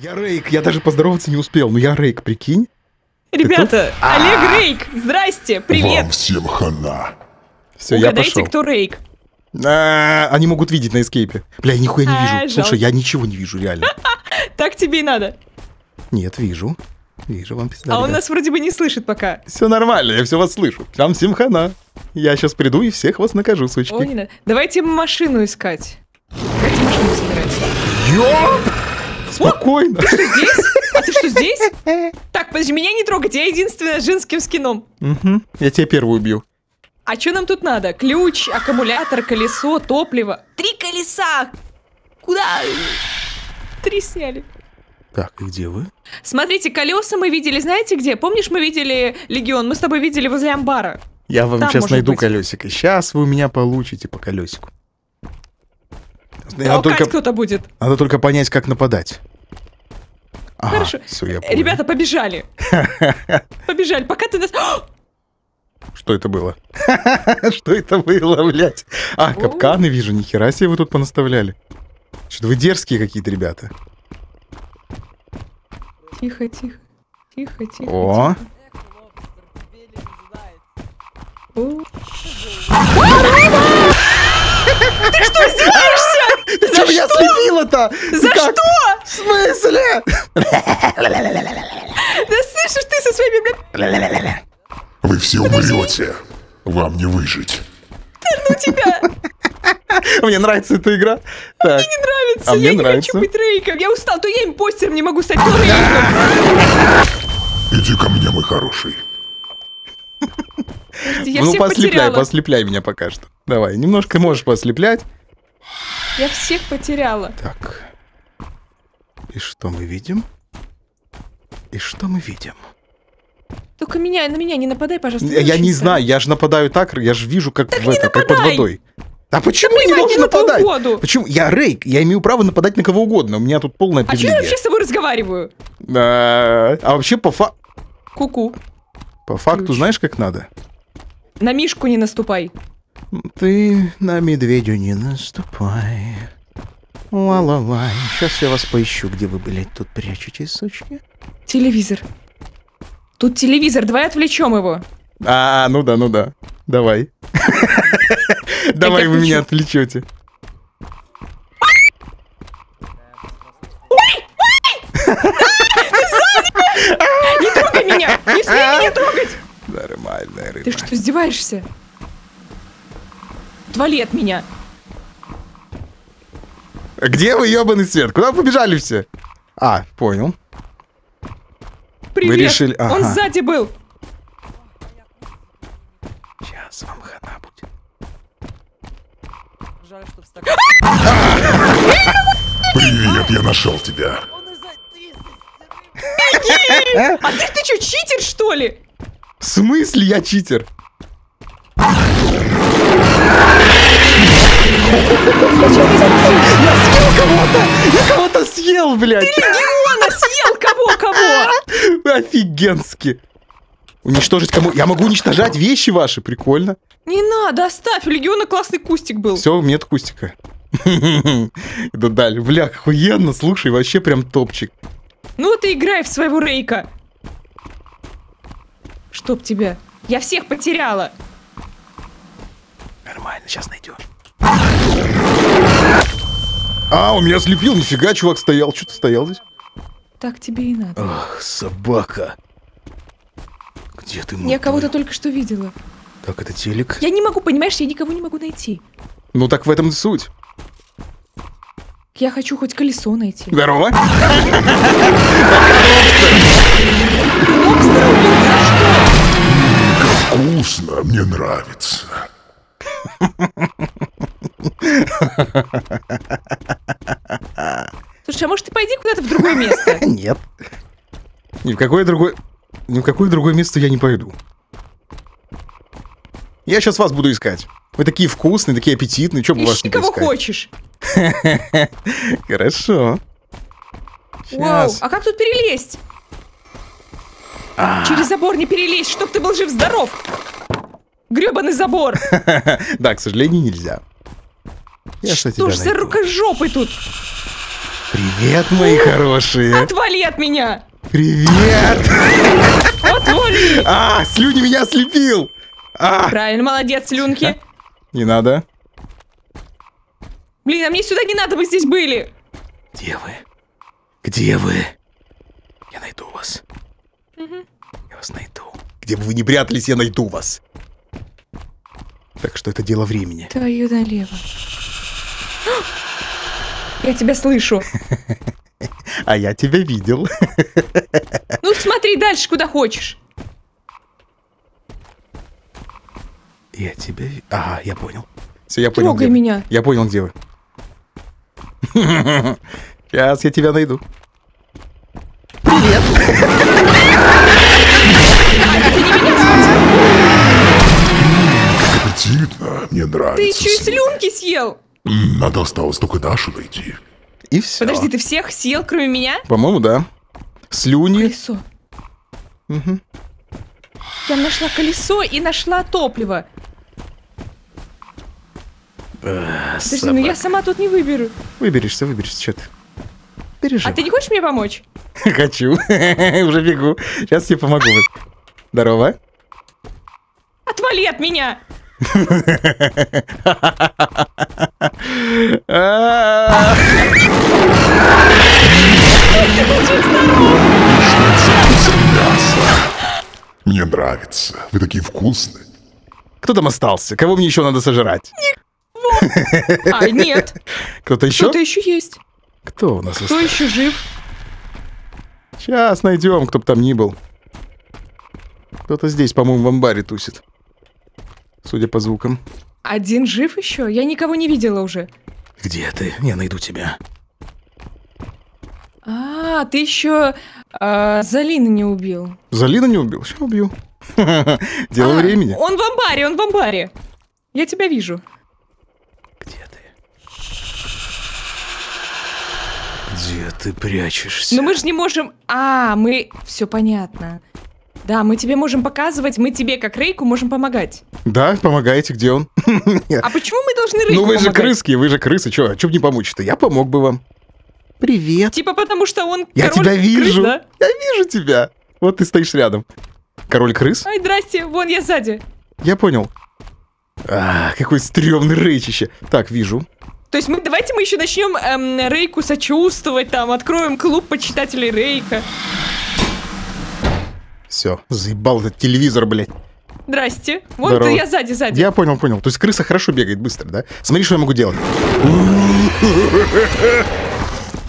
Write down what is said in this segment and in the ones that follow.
Я Рейк, я даже поздороваться не успел, но я Рейк, прикинь. Ребята, Олег а! Рейк, здрасте, привет. Вам всем хана. Все, я пошел. кто Рейк. А, они могут видеть на эскейпе. Бля, я нихуя не а, вижу. Слушай, я ничего не вижу, реально. Так тебе и надо. Нет, вижу. Вижу вам пизда. А он нас вроде бы не слышит пока. Все нормально, я все вас слышу. Прям всем хана. Я сейчас приду и всех вас накажу, сучки. Ой, не надо. Давайте машину искать. Давайте машину собирать. Ёп! Спокойно. ты что, здесь? А ты что, здесь? Так, подожди, меня не трогать, я единственная с женским скином. Угу, я тебя первую убью. А что нам тут надо? Ключ, аккумулятор, колесо, топливо. Три колеса! Куда? Три сняли. Так, и где вы? Смотрите, колеса мы видели, знаете где? Помнишь, мы видели Легион? Мы с тобой видели возле амбара. Я вам Там сейчас найду быть. колесико. Сейчас вы у меня получите по колесику. А надо только... кто-то будет. Надо только понять, как нападать. Ага, Хорошо. Все, я понял. Ребята, побежали. Побежали, пока ты нас... Что это было? Что это было, блядь? А, капканы вижу, нихера себе вы тут понаставляли. Что-то вы дерзкие какие-то ребята. Тихо, тихо. Тихо, тихо. О! Ты что, издеваешься? Ты За меня что? слепила-то! За как? что? В смысле? Да слышишь ты со своими, блядь... Вы все умрете. Вам не выжить. Да ну тебя! Мне нравится эта игра. А мне не нравится. А я мне не нравится. хочу быть Рейком. Я устал, то я импостером не могу стать Рейком. Иди ко мне, мой хороший. Подожди, я ну, послепляй, потеряла. послепляй меня пока что. Давай, немножко можешь послеплять. Я всех потеряла. Так. И что мы видим? И что мы видим? Только меня, на меня не нападай, пожалуйста. Я, я не знаю, я же нападаю так, я же вижу, как так в это, как под водой. А почему не можешь нападать? Воду. Почему? Я Рейк, я имею право нападать на кого угодно. У меня тут полная привилегия. А что я вообще с тобой разговариваю? А, а вообще по фа... Куку. -ку. По факту Ключ. знаешь, как надо? На мишку не наступай. Ты на медведю не наступай. Ла-ла-ла, сейчас я вас поищу, где вы, блядь, тут прячетесь, сучки. Телевизор. Тут телевизор, давай отвлечем его. А, а ну да, ну да. Давай. Давай вы меня отвлечете. Не трогай меня! Не смей меня трогать! Нормально, Ты что, издеваешься? отвали от меня. Где вы, ебаный свет? Куда вы побежали все? А, понял. Привет, вы решили... ага. он сзади был. Сейчас вам хана будет. Жаль, что в а! Привет, я нашел тебя. Э? А ты, ты что, читер, что ли? В смысле я читер? Я съел кого-то! Я кого-то съел, блядь! Ты региона съел! Кого, кого? Офигенски! Уничтожить кому? Я могу уничтожать вещи ваши, прикольно. Не надо, оставь, у Легиона классный кустик был. Все, у меня нет кустика. Да далее, бля, охуенно, слушай, вообще прям топчик. Ну ты играй в своего Рейка. Чтоб тебя. Я всех потеряла. Нормально, сейчас найдешь. А, у меня слепил, нифига, чувак стоял. Что ты стоял здесь? Так тебе и надо. Ах, собака. Где ты, Я кого-то только что видела. Так, это телек. Я не могу, понимаешь, я никого не могу найти. Ну так в этом суть. Я хочу хоть колесо найти. Здорово. Вкусно, мне нравится. Слушай, а может ты пойди куда-то в другое место? Нет. Ни в какое другое... Ни в какое другое место я не пойду. Я сейчас вас буду искать. Вы такие вкусные, такие аппетитные. Что бы вас не кого хочешь. Хорошо. Вау, а как тут перелезть? А. Через забор не перелезть, чтоб ты был жив-здоров. Гребаный забор. Да, к сожалению, нельзя. Я что тебя ж за рукожопы тут? Привет, мои хорошие. Отвали от меня. Привет. Отвали. А, слюни меня слепил. А. Правильно, молодец, слюнки. Не надо. Блин, а мне сюда не надо, вы здесь были. Где вы? Где вы? Я найду вас. Угу. Я вас найду. Где бы вы ни прятались, я найду вас. Так что это дело времени. Твою налево. Я тебя слышу. А я тебя видел. Ну смотри дальше, куда хочешь. Я тебя... Ага, я понял. Все, я понял, Трогай где меня. Вы. Я понял, где вы. Сейчас я тебя найду. Привет. А, мне нравится. Ты еще и слюнки съел. Надо осталось только Дашу найти. И все. Подожди, ты всех съел, кроме меня? По-моему, да. Слюни. Колесо. Угу. Я нашла колесо и нашла топливо. А, Подожди, собака. ну я сама тут не выберу. Выберешься, выберешься, что ты. Переживай. А ты не хочешь мне помочь? Хочу. Уже бегу. Сейчас тебе помогу. Здорово. Отвали от меня! Мне нравится. Вы такие вкусные. Кто там остался? Кого мне еще надо сожрать? А, нет. Кто-то еще? Кто-то еще есть. Кто у нас Кто еще жив? Сейчас найдем, кто бы там ни был. Кто-то здесь, по-моему, в амбаре тусит судя по звукам. Один жив еще? Я никого не видела уже. Где ты? Я найду тебя. А, ты еще э, а, Залина не убил. Залина не убил? Сейчас убью. Дело а, времени. Он в амбаре, он в амбаре. Я тебя вижу. Где ты? Где ты прячешься? Ну мы же не можем... А, мы... Все понятно. Да, мы тебе можем показывать, мы тебе, как Рейку, можем помогать. Да, помогаете, где он? А почему мы должны Рейку Ну вы же крыски, вы же крысы, чё, чё бы не помочь-то? Я помог бы вам. Привет. Типа потому что он Я тебя вижу. Я вижу тебя. Вот ты стоишь рядом. Король крыс? Ай, здрасте, вон я сзади. Я понял. А, какой стрёмный рейчище. Так, вижу. То есть мы давайте мы еще начнем эм, Рейку сочувствовать, там, откроем клуб почитателей Рейка. Все, заебал этот телевизор, блядь. Здрасте. Вот Здорово. я сзади, сзади. Я понял, понял. То есть крыса хорошо бегает быстро, да? Смотри, что я могу делать.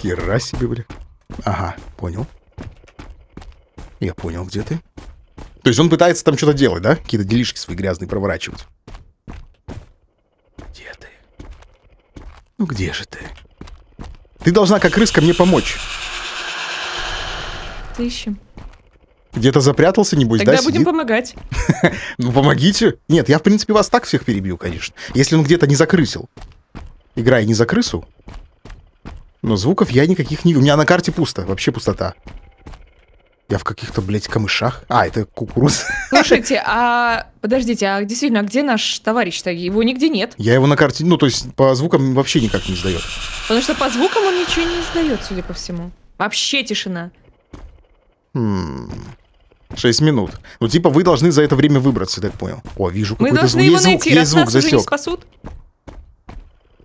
Кира, себе, блядь. Ага, понял. Я понял, где ты. То есть он пытается там что-то делать, да? Какие-то делишки свои грязные проворачивать. Где ты? Ну где же ты? Ты должна как крыска мне помочь. Ты ищем. Где-то запрятался, небось, Тогда да, будем сидит? помогать. Ну, помогите. Нет, я, в принципе, вас так всех перебью, конечно. Если он где-то не закрысил. Играя не за крысу. Но звуков я никаких не... У меня на карте пусто. Вообще пустота. Я в каких-то, блядь, камышах. А, это кукуруз. Слушайте, а... Подождите, а действительно, а где наш товарищ-то? Его нигде нет. Я его на карте... Ну, то есть по звукам вообще никак не сдает. Потому что по звукам он ничего не сдает, судя по всему. Вообще тишина. Хм... 6 минут. Ну, типа, вы должны за это время выбраться, я так понял. О, вижу. Мы должны звук. его найти, раз звук, нас засек. уже не спасут.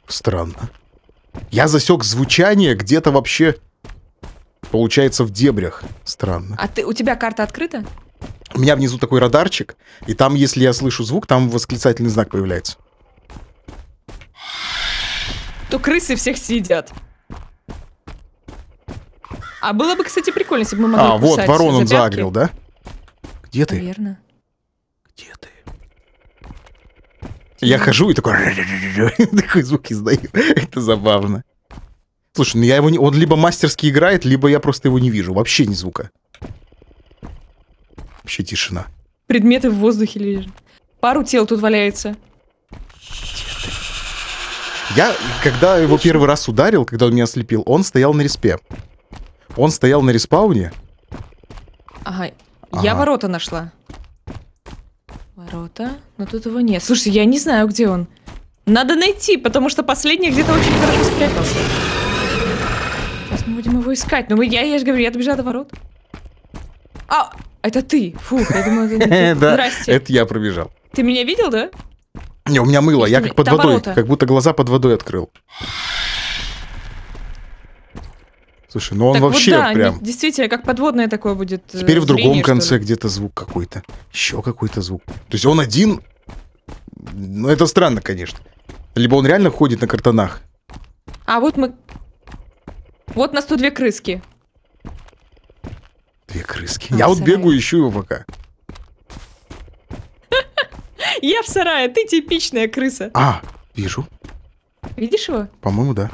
Странно. Я засек звучание где-то вообще, получается, в дебрях. Странно. А ты, у тебя карта открыта? У меня внизу такой радарчик, и там, если я слышу звук, там восклицательный знак появляется. То крысы всех сидят. А было бы, кстати, прикольно, если бы мы могли А, вот, ворон он заагрил, да? Где ты? Верно. Где ты? Я хожу и такой... такой звук издаю. Это забавно. Слушай, ну я его не... Он либо мастерски играет, либо я просто его не вижу. Вообще ни звука. Вообще тишина. Предметы в воздухе лежат. Пару тел тут валяется. Я, когда его Очень... первый раз ударил, когда он меня ослепил, он стоял на респе. Он стоял на респауне. Ага, я ага. ворота нашла. Ворота, но тут его нет. Слушай, я не знаю, где он. Надо найти, потому что последний где-то очень хорошо спрятался. Сейчас мы будем его искать. Но ну, мы, я, я же говорю, я добежала до ворот. А, это ты. Фух, я думала, это не ты. Здрасте. Это я пробежал. Ты меня видел, да? Не, у меня мыло, я как под водой, как будто глаза под водой открыл. Слушай, ну он так вообще вот, да, прям... Действительно, как подводное такое будет. Э, Теперь в другом конце где-то звук какой-то. Еще какой-то звук. То есть он один... Ну это странно, конечно. Либо он реально ходит на картонах. А вот мы... Вот нас тут две крыски. Две крыски. А, Я вот бегу ищу его пока. Я в сарае, ты типичная крыса. А, вижу. Видишь его? По-моему, да.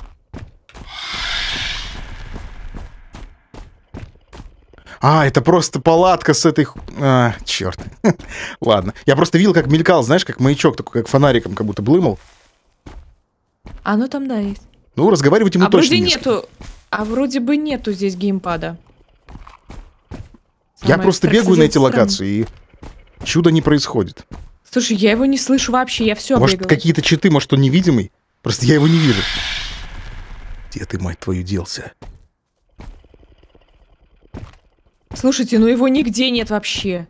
А, это просто палатка с этой... А, черт. Ладно. Я просто видел, как мелькал, знаешь, как маячок, такой, как фонариком, как будто блымал. А, ну там, да, есть. Ну, разговаривать ему а точно вроде нету... А вроде бы нету здесь геймпада. Самое я просто бегаю на эти странно. локации, и чудо не происходит. Слушай, я его не слышу вообще, я все Может, какие-то читы, может, он невидимый? Просто я его не вижу. Где ты, мать твою, делся? Слушайте, ну его нигде нет вообще.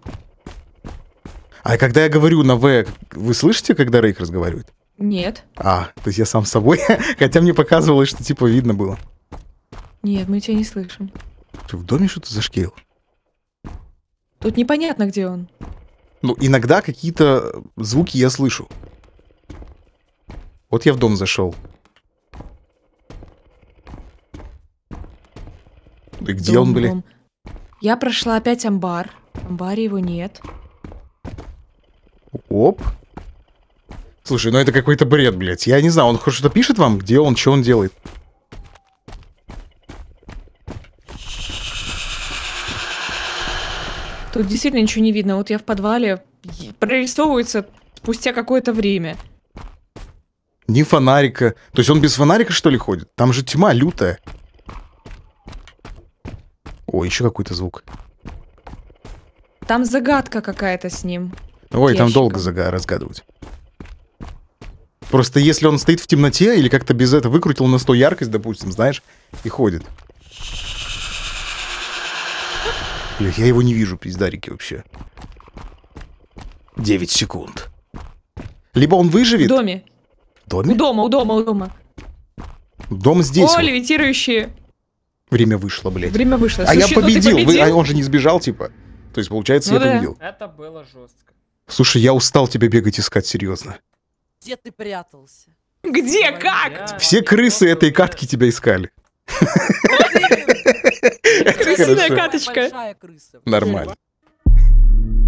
А когда я говорю на В, вы слышите, когда Рейк разговаривает? Нет. А, то есть я сам с собой. Хотя мне показывалось, что типа видно было. Нет, мы тебя не слышим. Ты в доме что-то зашкерил? Тут непонятно, где он. Ну, иногда какие-то звуки я слышу. Вот я в дом зашел. И где дом, он, блин? Дом. Я прошла опять амбар. В амбаре его нет. Оп. Слушай, ну это какой-то бред, блядь. Я не знаю, он хоть что-то пишет вам, где он, что он делает? Тут действительно ничего не видно. Вот я в подвале прорисовывается спустя какое-то время. Ни фонарика. То есть он без фонарика, что ли, ходит? Там же тьма лютая. О, еще какой-то звук. Там загадка какая-то с ним. Ой, ящиком. там долго зага разгадывать. Просто если он стоит в темноте или как-то без этого выкрутил на 100 яркость, допустим, знаешь, и ходит. Блин, я его не вижу, пиздарики вообще. 9 секунд. Либо он выживет. В доме. В доме? У дома, у дома, у дома. Дом здесь. О, вот. левитирующие. Время вышло, блядь. Время вышло. А Суще... я победил. Ну, победил? Вы... А он же не сбежал, типа. То есть, получается, ну, я да. победил. Это было жестко. Слушай, я устал тебя бегать искать, серьезно. Где ты прятался? Где? Как? Я... Все крысы я... этой катки тебя искали. Крысиная каточка. Нормально.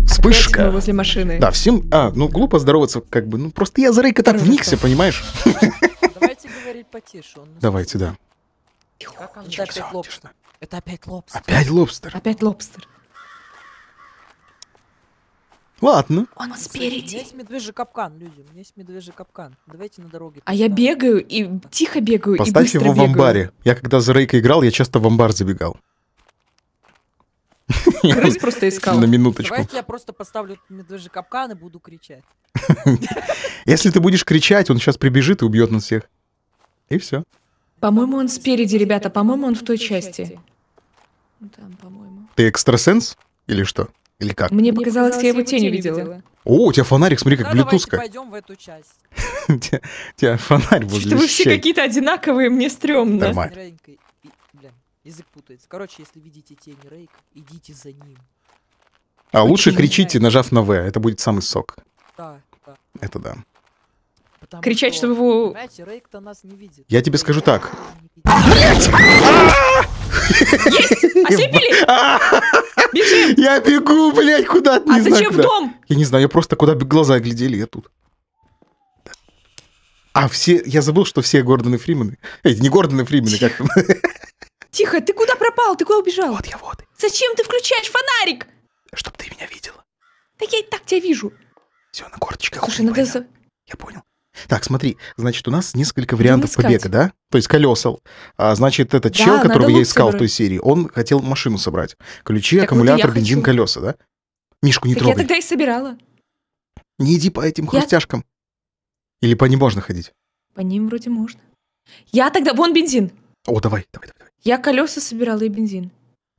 Вспышка. возле машины. Да, всем... А, ну глупо здороваться, как бы. Ну просто я за Рейка так вникся, понимаешь? Давайте говорить потише. Давайте, да как тихо, это, опять лобстер. это опять лобстер. Опять лобстер. Опять лобстер. Ладно. Он спереди. У меня есть медвежий капкан, люди. У меня есть медвежий капкан. Давайте на дороге. А я бегаю и тихо бегаю Поставь его в амбаре. Я когда за Рейка играл, я часто в амбар забегал. Крыс просто искал. На минуточку. Давайте я просто поставлю медвежий капкан и буду кричать. Если ты будешь кричать, он сейчас прибежит и убьет нас всех. И все. По-моему, он спереди, ребята. По-моему, он в той части. Ну, Ты экстрасенс? Или что? Или как? Мне показалось, я его тень видела. О, у тебя фонарик, смотри, как ну, блютузка. пойдем в эту часть. У тебя фонарь будет. Что вы все какие-то одинаковые, мне стрёмно. Язык путается. Короче, если видите тень Рейка, идите за ним. А лучше кричите, нажав на В. Это будет самый сок. Да, да. Это да. Потому кричать, что... чтобы его... Рейк-то нас не видит. Я тебе скажу так. Блять! Есть! Ослепили! Я бегу, блять, куда-то а не А зачем в дом? Я не знаю, я просто куда глаза глядели, я тут. А все, я забыл, что все Гордоны Фримены. Эй, не Гордоны Фримены, как Тихо, ты куда пропал? Ты куда убежал? Вот я вот. Зачем ты включаешь фонарик? Чтоб ты меня видела. Так я и так тебя вижу. Все, на корточках. Слушай, надо... Я понял. Так, смотри, значит, у нас несколько вариантов побега, да? То есть колесал. А, значит, этот да, чел, которого я искал собрать. в той серии, он хотел машину собрать. Ключи, так аккумулятор, вот бензин, хочу. колеса, да? Мишку не так трогай. я тогда и собирала. Не иди по этим я... Или по ним можно ходить? По ним вроде можно. Я тогда... Вон бензин. О, давай, давай, давай. Я колеса собирала и бензин.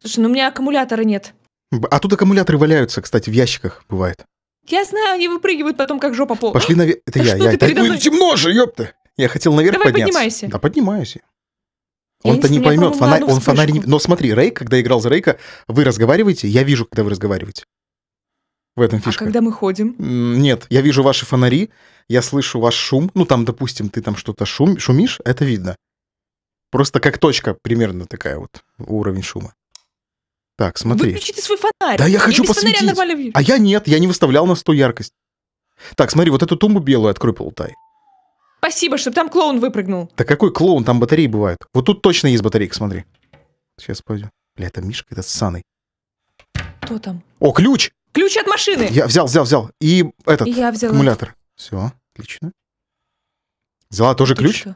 Слушай, ну у меня аккумулятора нет. А тут аккумуляторы валяются, кстати, в ящиках бывает. Я знаю, они выпрыгивают потом, как жопа пол. Пошли наверх. Это я, я. Это... Ой, темно же, ёпта! Я хотел наверх Давай подняться. поднимайся. Да, поднимаюсь. Он-то не поймет, фонарь, он фонарь не... Но смотри, Рейк, когда играл за Рейка, вы разговариваете, я вижу, когда вы разговариваете. В этом а фишка. А когда мы ходим? Нет, я вижу ваши фонари, я слышу ваш шум. Ну, там, допустим, ты там что-то шум, шумишь, это видно. Просто как точка примерно такая вот, уровень шума. Так, смотри. Выключите свой фонарь. Да я хочу посмотреть. Нормально... А я нет, я не выставлял на 100 яркость. Так, смотри, вот эту тумбу белую открой, полутай. Спасибо, чтобы там клоун выпрыгнул. Да какой клоун, там батареи бывают. Вот тут точно есть батарейка, смотри. Сейчас пойдем. Бля, это Мишка это ссаный. Кто там? О, ключ! Ключ от машины! Я взял, взял, взял. И этот, я взяла. аккумулятор. Все, отлично. Взяла тоже ты ключ? Что?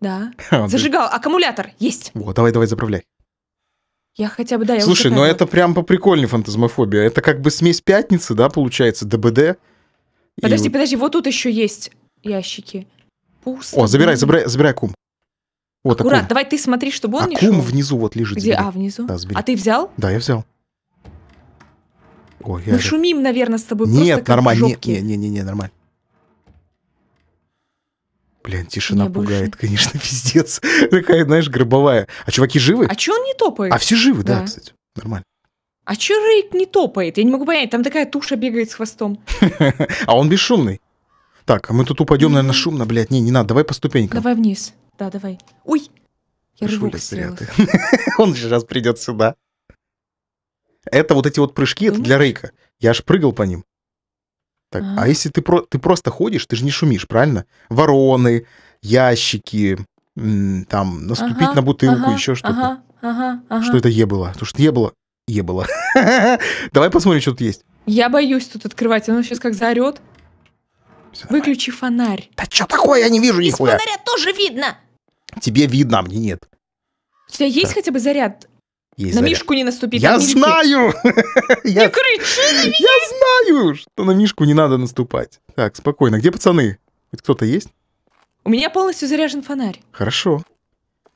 Да. Зажигал, аккумулятор есть. Вот, давай, давай, заправляй. Я хотя бы, да, я Слушай, но это прям по прикольной фантазмофобия. Это как бы смесь пятницы, да, получается, ДБД. Подожди, и... подожди, вот тут еще есть ящики. Пусто. О, забирай, забирай, забирай кум. Вот, Аккурат, акум. давай ты смотри, чтобы он акум не шел. внизу вот лежит. Где? Забери. А, внизу? Да, забери. А ты взял? Да, я взял. Ой, я Мы же... шумим, наверное, с тобой. Нет, нормально. Нет, не, не, не, не, нормально. Блин, тишина Мне пугает, больше. конечно, пиздец. Такая, знаешь, гробовая. А чуваки живы? А че он не топает? А все живы, да, да кстати. Нормально. А че Рейк не топает? Я не могу понять, там такая туша бегает с хвостом. а он бесшумный. Так, а мы тут упадем, наверное, шумно, блядь. Не, не надо, давай по ступенькам. Давай вниз. Да, давай. Ой! Я рывок Он сейчас придет сюда. Это вот эти вот прыжки это для Рейка. Я аж прыгал по ним. Так, а, а. если ты, про, ты просто ходишь, ты же не шумишь, правильно? Вороны, ящики, там, наступить ага, на бутылку, ага, еще что-то. Ага, ага, ага. Что это ебало? Потому что ебало, ебало. Давай посмотрим, что тут есть. Я боюсь тут открывать, оно сейчас как заорет. Выключи фонарь. Да что такое, я не вижу нихуя. Из фонаря тоже видно. Тебе видно, а мне нет. У тебя есть хотя бы заряд? Есть на заряд. мишку не наступи. Я знаю! Не кричи на меня! Я знаю, что на мишку не надо наступать. Так, спокойно. Где пацаны? Хоть кто-то есть? У меня полностью заряжен фонарь. Хорошо.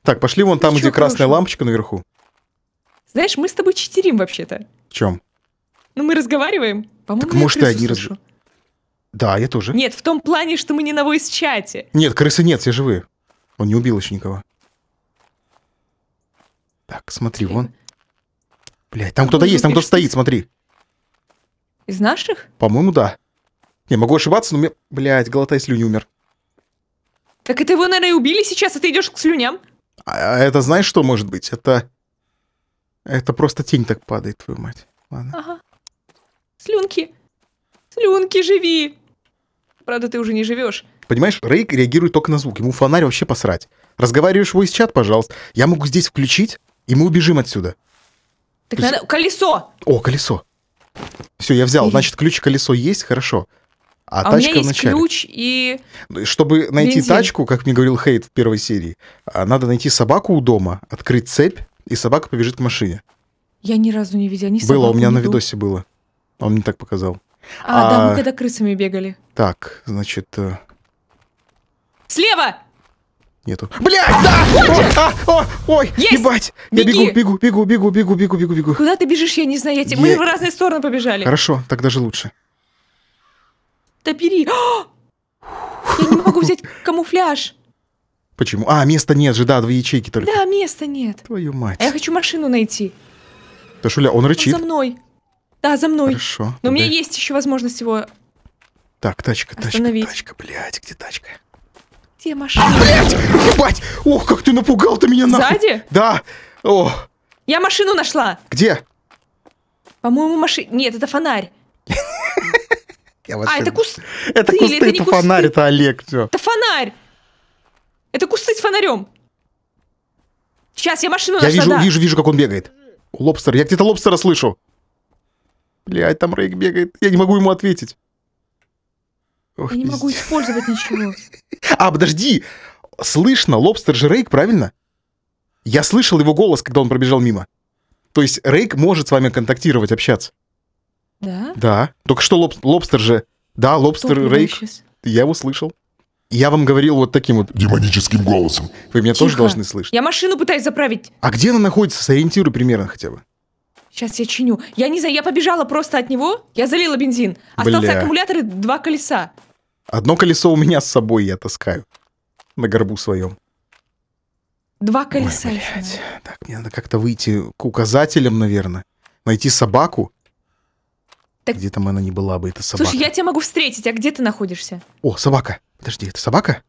Так, пошли вон там, где красная лампочка наверху. Знаешь, мы с тобой читерим вообще-то. В чем? Ну, мы разговариваем. По-моему, так, может, и они раз... Да, я тоже. Нет, в том плане, что мы не на войс-чате. Нет, крысы нет, все живые. Он не убил еще никого. Так, смотри, Слева. вон. блять, там кто-то есть, там кто-то стоит, смотри. Из наших? По-моему, да. Не, могу ошибаться, но мне... Блядь, глотай слюни умер. Так это его, наверное, убили сейчас, а ты идешь к слюням? А, а это знаешь, что может быть? Это... Это просто тень так падает, твою мать. Ладно. Ага. Слюнки. Слюнки, живи. Правда, ты уже не живешь. Понимаешь, Рейк реагирует только на звук. Ему фонарь вообще посрать. Разговариваешь в чат, пожалуйста. Я могу здесь включить, и мы убежим отсюда. Так Пусть... надо... Колесо! О, колесо. Все, я взял. Значит, ключ-колесо есть, хорошо. А, а тачка у меня есть вначале. ключ ну, и... Чтобы найти бензин. тачку, как мне говорил Хейт в первой серии, а, надо найти собаку у дома, открыть цепь, и собака побежит к машине. Я ни разу не видела ни собаку, Было, у меня на дом. видосе было. А он мне так показал. А, а, да, мы а, когда крысами бегали. Так, значит... Э, Слева! Нету. Блядь, да! А, о, а, о, ой, Есть! ебать! Беги! Я бегу, бегу, бегу, бегу, бегу, бегу, бегу, бегу. Куда ты бежишь, я не знаю. Я... я... Мы в разные стороны побежали. Хорошо, так даже лучше. Да бери! А! я не могу взять камуфляж. Почему? А, места нет же, да, две ячейки только. Да, места нет. Твою мать. А я хочу машину найти. Да, Шуля, он рычит. Он за мной. Да, за мной. Хорошо. Но тогда... у меня есть еще возможность его Так, тачка, остановить. тачка, тачка, блядь, где тачка? Где машина? А, Ебать! Ох, как ты напугал то меня нахуй! Сзади? Да! О! Я машину нашла! Где? По-моему, машина... Нет, это фонарь. А, это куст... Это кусты, это фонарь, это Олег, все. Это фонарь! Это кусты с фонарем! Сейчас, я машину нашла, Я вижу, вижу, вижу, как он бегает. Лобстер, я где-то лобстера слышу. Блядь, там Рейк бегает. Я не могу ему ответить. Ох, я не могу использовать ничего. А, подожди! Слышно лобстер же Рейк, правильно? Я слышал его голос, когда он пробежал мимо. То есть Рейк может с вами контактировать, общаться. Да? Да. Только что лоб, лобстер же... Да, лобстер Кто Рейк. Сейчас? Я его слышал. Я вам говорил вот таким вот... Демоническим голосом. Вы меня Тихо. тоже должны слышать. Я машину пытаюсь заправить. А где она находится? Сориентируй примерно хотя бы. Сейчас я чиню. Я не знаю, я побежала просто от него, я залила бензин. Остался Бля. аккумулятор и два колеса. Одно колесо у меня с собой я таскаю. На горбу своем. Два колеса Ой, блядь. Так, мне надо как-то выйти к указателям, наверное. Найти собаку. Так... Где там она не была бы, эта собака. Слушай, я тебя могу встретить, а где ты находишься? О, собака. Подожди, это собака?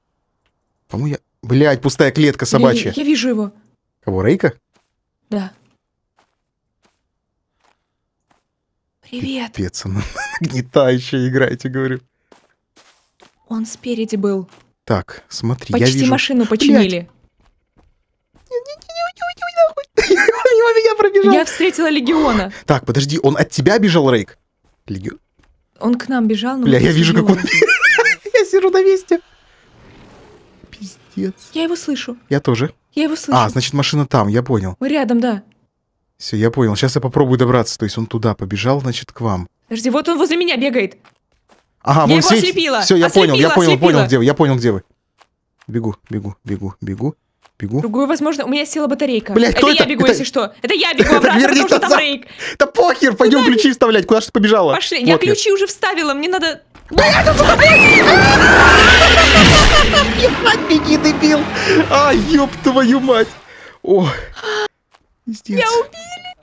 По-моему, я... Блядь, пустая клетка собачья. Я, я вижу его. Кого, Рейка? Да. Привет. Пипец, она нагнетающая, играйте, говорю. Он спереди был. Так, смотри, Почти я вижу... машину починили. меня пробежал. Я встретила Легиона. Так, подожди, он от тебя бежал, Рейк? Легион? Он к нам бежал, но... Бля, я вижу, как он... Я сижу на месте. Пиздец. Я его слышу. Я тоже. Я его слышу. А, значит, машина там, я понял. Мы рядом, да. Все, я понял. Сейчас я попробую добраться. То есть он туда побежал, значит, к вам. Подожди, вот он возле меня бегает. Ага, я его сеть. ослепила. Все, я ослепила, понял, я понял, ослепила. понял, где вы. Я понял, где вы. Бегу, бегу, бегу, бегу. Бегу. Другую, возможно, у меня села батарейка. Блять, кто это? я бегу, это... если что. Это я бегу обратно, Верни потому что там рейк. Да похер, пойдем ключи вставлять. Куда же ты побежала? Пошли, я ключи уже вставила, мне надо... Ебать, беги, дебил! А, ёб твою мать! О. Пиздец. Я убили!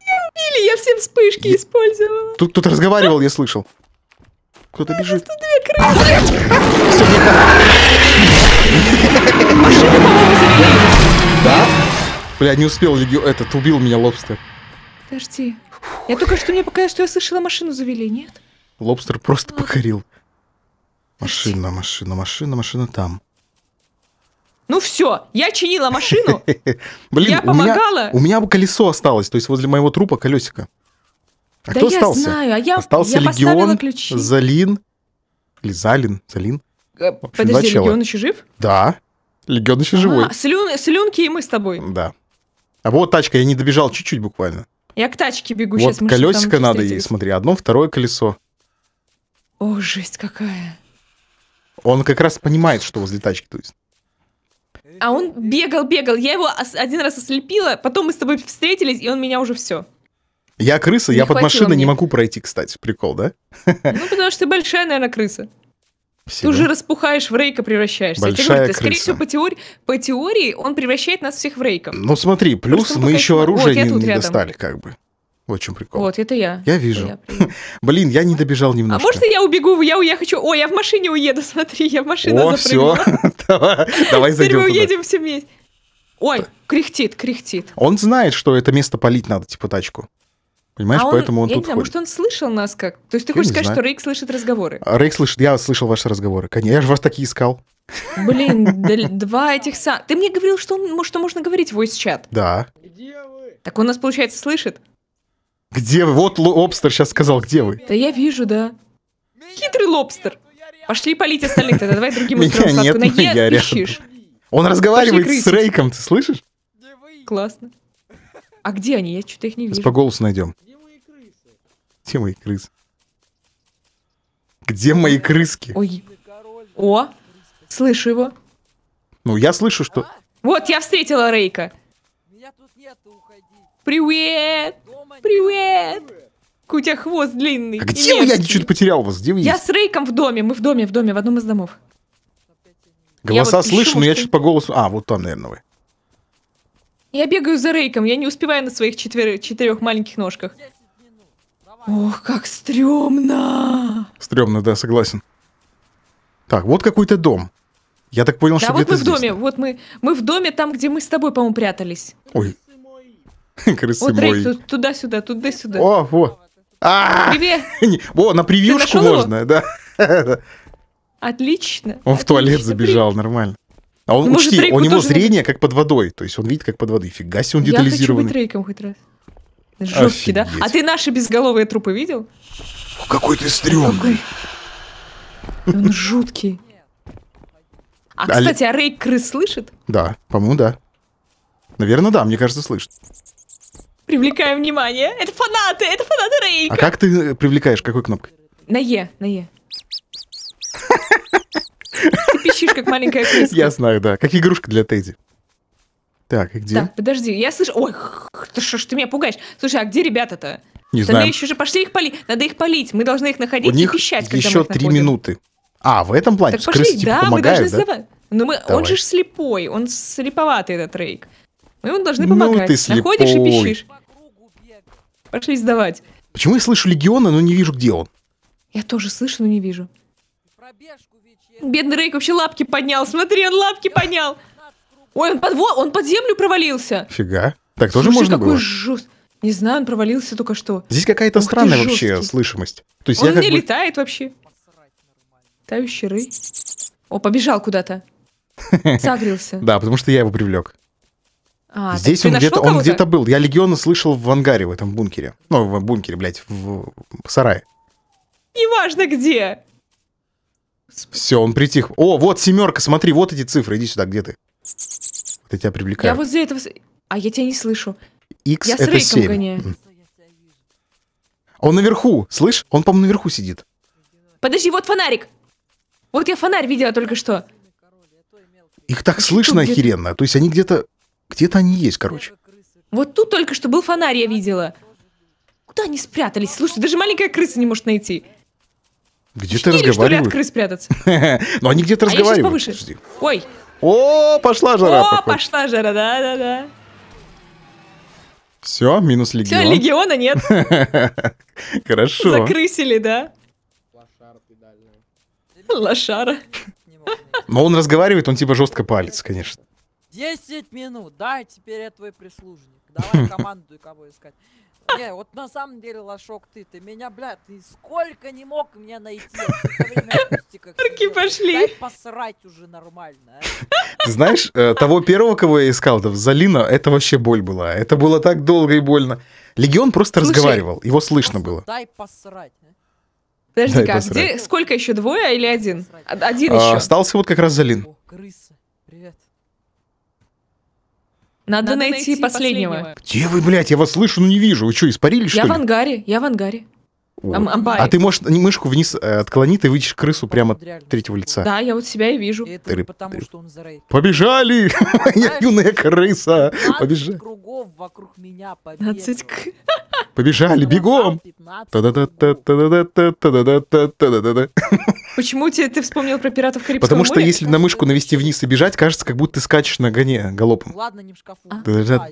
Я убили! Я все вспышки я... использовала. Тут кто-то разговаривал, я слышал. Кто-то бежит. Тут две крысы. Все, Машину, по-моему, завели. Да? Бля, не успел легио... Этот убил меня лобстер. Подожди. Я только что мне показалось, что я слышала, машину завели, нет? Лобстер просто покорил. Машина, машина, машина, машина там. Ну все, я чинила машину, Блин, я помогала. У меня, у меня колесо осталось, то есть возле моего трупа колесико. А да кто я остался? знаю, а я, остался я Легион, ключи. Залин, или Залин, Залин. Э, общем, Подожди, Легион еще жив? Да, Легион еще а, живой. Слюн, слюнки и мы с тобой. Да. А вот тачка, я не добежал чуть-чуть буквально. Я к тачке бегу вот, сейчас. Вот колесико надо ей, смотри, одно, второе колесо. О, жесть какая. Он как раз понимает, что возле тачки, то есть. А он бегал, бегал. Я его один раз ослепила, потом мы с тобой встретились, и он меня уже все. Я крыса, не я под машиной мне. не могу пройти, кстати. Прикол, да? Ну, потому что ты большая, наверное, крыса. Спасибо. Ты уже распухаешь, в рейка превращаешься. Большая говорю, ты, крыса. скорее всего, по теории, по теории он превращает нас всех в рейком. Ну смотри, плюс мы еще оружие вот, не, не достали, как бы очень прикол. Вот, это я. Я вижу. я Блин, я не добежал а немножко. А может, я убегу, я, я хочу... О, я в машине уеду, смотри, я в машину О, все, давай, давай зайдем Теперь мы уедем все вместе. Ой, кряхтит, кряхтит. Он знает, что это место полить надо, типа тачку. Понимаешь, а он, поэтому он я тут не знаю, ходит. может, он слышал нас как? То есть ты я хочешь сказать, знаю. что Рейк слышит разговоры? Рейк слышит, я слышал ваши разговоры. Конечно, я же вас такие искал. Блин, два этих са... Ты мне говорил, что, он, что можно говорить в voice-чат. Да. Так он нас, получается, слышит? Где вы? Вот лобстер сейчас сказал, где вы? Да я вижу, да. Хитрый лобстер. Пошли полить остальных тогда, давай другим устроим садку. на Е я ищешь. Он разговаривает с Рейком, ты слышишь? Классно. А где они? Я что-то их не вижу. Сейчас по голосу найдем. Где мои крысы? Где мои крыски? Ой. О, слышу его. Ну, я слышу, что... Вот, я встретила Рейка. Меня тут нету, уходи. Привет! Привет! Кутя хвост длинный. А где вы? Я что-то потерял вас. Где вы Я есть? с Рейком в доме. Мы в доме, в доме, в одном из домов. Голоса я вот слышу, но я что-то по голосу... А, вот там, наверное, вы. Я бегаю за Рейком. Я не успеваю на своих четвер... четырех маленьких ножках. Ох, как стрёмно! Стрёмно, да, согласен. Так, вот какой-то дом. Я так понял, да, что вот мы в доме, вот мы, мы в доме там, где мы с тобой, по-моему, прятались. Ой, Крысы мой. Туда-сюда, туда-сюда. О, во. А! Привет. О, на превьюшку можно, да. Отлично. Он в туалет забежал, нормально. А он, ну, учти, у него зрение как под водой. То есть он видит, как под водой. Фига себе, он детализированный. Я хочу быть Рейком хоть раз. Жесткий, да? А ты наши безголовые трупы видел? Какой ты стрёмный. Он жуткий. А, кстати, а Рейк крыс слышит? Да, по-моему, да. Наверное, да, мне кажется, слышит. Привлекаем внимание. Это фанаты, это фанаты Рейка. А как ты э, привлекаешь? Какой кнопкой? На Е, на Е. Ты пищишь, как маленькая крыса. Я знаю, да. Как игрушка для Тедди. Так, и где? Так, подожди, я слышу... Ой, ты что ж ты меня пугаешь? Слушай, а где ребята-то? Не знаю. знаю. еще же пошли их полить. Надо их полить. Мы должны их находить У и пищать, когда еще три минуты. А, в этом плане? Так пошли, крысы, типа, да, помогают, мы должны да? Ну, мы... Давай. он же слепой, он слеповатый, этот Рейк. Мы ему должны ну, помогать. Ну, ты Находишь и пищишь. Пошли сдавать. Почему я слышу Легиона, но не вижу, где он? Я тоже слышу, но не вижу. Бедный Рейк вообще лапки поднял. Смотри, он лапки поднял. Ой, он под, он под землю провалился. Фига. Так тоже Слушай, можно какой было? Жест... Не знаю, он провалился только что. Здесь какая-то странная вообще слышимость. То есть он я не бы... летает вообще. Тающий ры. О, побежал куда-то. Сагрился. Да, потому что я его привлек. А, Здесь он где-то, он где-то был. Я Легиона слышал в ангаре, в этом бункере. Ну, в бункере, блядь, в, в сарае. Неважно где. Все, он притих. О, вот семерка, смотри, вот эти цифры. Иди сюда, где ты? Вот я тебя привлекаю. Я вот за этого... А я тебя не слышу. X я это с Рейком 7. гоняю. Он наверху, слышь? Он, по-моему, наверху сидит. Подожди, вот фонарик. Вот я фонарь видела только что. Их так слышно охеренно. То есть они где-то где-то они есть, короче. Вот тут только что был фонарь, я видела. Куда они спрятались? Слушай, даже маленькая крыса не может найти. Где ты разговариваешь? что ли, от крыс спрятаться. Но они где-то а разговаривают. Ой. О, пошла жара. О, пошла жара, да-да-да. Все, минус легион. Все, легиона нет. Хорошо. Закрысили, да? Лошара. Но он разговаривает, он типа жестко палец, конечно. 10 минут. Да, теперь я твой прислужник. Давай команду кого искать. Не, вот на самом деле, Лошок, ты, ты меня, бля, ты сколько не мог меня найти. Руки пошли. Дай посрать уже нормально. А? знаешь, э, того первого, кого я искал, да, Залина, это вообще боль была. Это было так долго и больно. Легион просто Слушай, разговаривал, его слышно было. Дай посрать. А? Подожди-ка, а где, сколько еще, двое или один? Один а, еще. Остался вот как раз Залин. О, крыса, привет. Надо, Надо найти, найти последнего. последнего. Где вы, блядь? Я вас слышу, но не вижу. Вы что, испарились, я что ли? Я в ангаре, я в ангаре. Ам амбай. А ты можешь мышку вниз э, отклонить и вытащишь крысу прямо от третьего лица. Да, я вот себя и вижу. И это потому, что он зарейд. Побежали! Моя юная крыса! Побежали! кругов вокруг меня Побежали, бегом! Почему тебе ты вспомнил про пиратов Карибского Потому что моря? если на мышку навести вниз и бежать, кажется, как будто ты скачешь на гоне галопом. Ладно, не в шкафу. А? Унитаз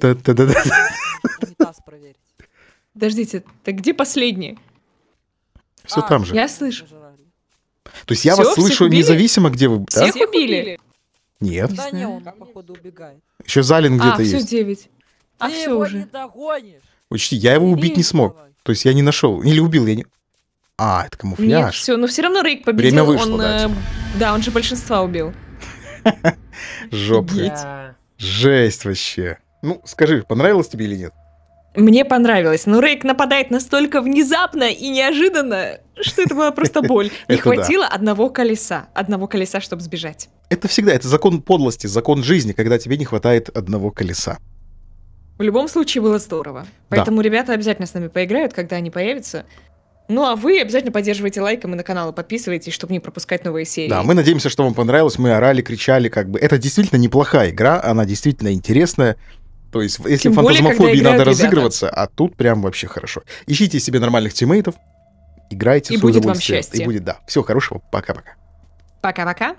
проверить. Подождите, так где последний? Все а, там же. Я слышу. То есть я вас слышу независимо, где вы... Всех убили? Нет. Да не, он, походу, убегает. Еще Залин где-то а, есть. А, все, 9. А, все уже. Учти, я его убить не смог. То есть я не нашел. Или убил, я не... А, это камуфляж. Нет, все, но все равно Рейк победил. Время вышло, он, да. Э, типа. Да, он же большинства убил. Жопа. Жесть вообще. Ну, скажи, понравилось тебе или нет? Мне понравилось, но Рейк нападает настолько внезапно и неожиданно, что это была просто боль. Не хватило одного колеса, одного колеса, чтобы сбежать. Это всегда, это закон подлости, закон жизни, когда тебе не хватает одного колеса. В любом случае было здорово. Поэтому ребята обязательно с нами поиграют, когда они появятся. Ну а вы обязательно поддерживайте лайком и на канал и подписывайтесь, чтобы не пропускать новые серии. Да, мы надеемся, что вам понравилось. Мы орали, кричали, как бы. Это действительно неплохая игра, она действительно интересная. То есть, если Тем более, фантазмофобии когда надо играют ребята. разыгрываться, а тут прям вообще хорошо. Ищите себе нормальных тиммейтов, играйте И с будет вам счастье. И будет, да. Всего хорошего. Пока-пока. Пока-пока.